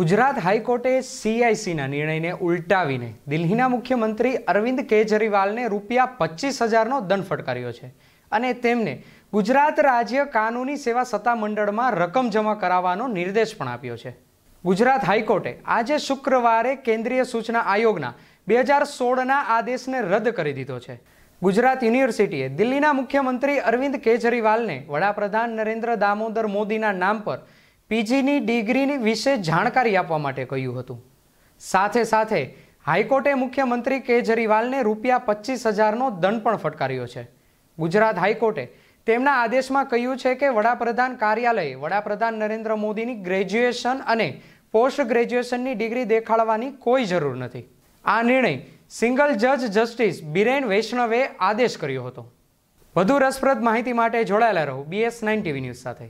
ગુજરાત હાઈકોર્ટે સીઆઈસીના નિર્ણયને ઉલટાવીને દિલ્હીના મુખ્યમંત્રી અરવિંદ કેજરીવાલને રૂપિયા પચીસ હજારનો દંડ ફટકાર્યો છે અને તેમને ગુજરાત રાજ્ય કાનૂની સેવા સત્તામંડળમાં રકમ જમા કરાવવાનો નિર્દેશ પણ આપ્યો છે ગુજરાત હાઈકોર્ટે આજે શુક્રવારે કેન્દ્રીય સૂચના આયોગના બે હજાર સોળના આદેશને રદ કરી દીધો છે ગુજરાત યુનિવર્સિટીએ દિલ્હીના મુખ્યમંત્રી અરવિંદ કેજરીવાલને વડાપ્રધાન નરેન્દ્ર દામોદર મોદીના નામ પર પીજીની ડિગ્રીની વિશે જાણકારી આપવા માટે કહ્યું હતું સાથે સાથે હાઈકોર્ટે મુખ્યમંત્રી કેજરીવાલને રૂપિયા પચીસ હજારનો દંડ પણ ફટકાર્યો છે ગુજરાત હાઈકોર્ટે તેમના આદેશમાં કહ્યું છે કે વડાપ્રધાન કાર્યાલયે વડાપ્રધાન નરેન્દ્ર મોદીની ગ્રેજ્યુએશન અને પોસ્ટ ગ્રેજ્યુએશનની ડિગ્રી દેખાડવાની કોઈ જરૂર નથી આ નિર્ણય સિંગલ જજ જસ્ટિસ બિરેન વૈષ્ણવે આદેશ કર્યો હતો વધુ રસપ્રદ માહિતી માટે જોડાયેલા રહો બીએસ નાઇન ટીવી ન્યૂઝ સાથે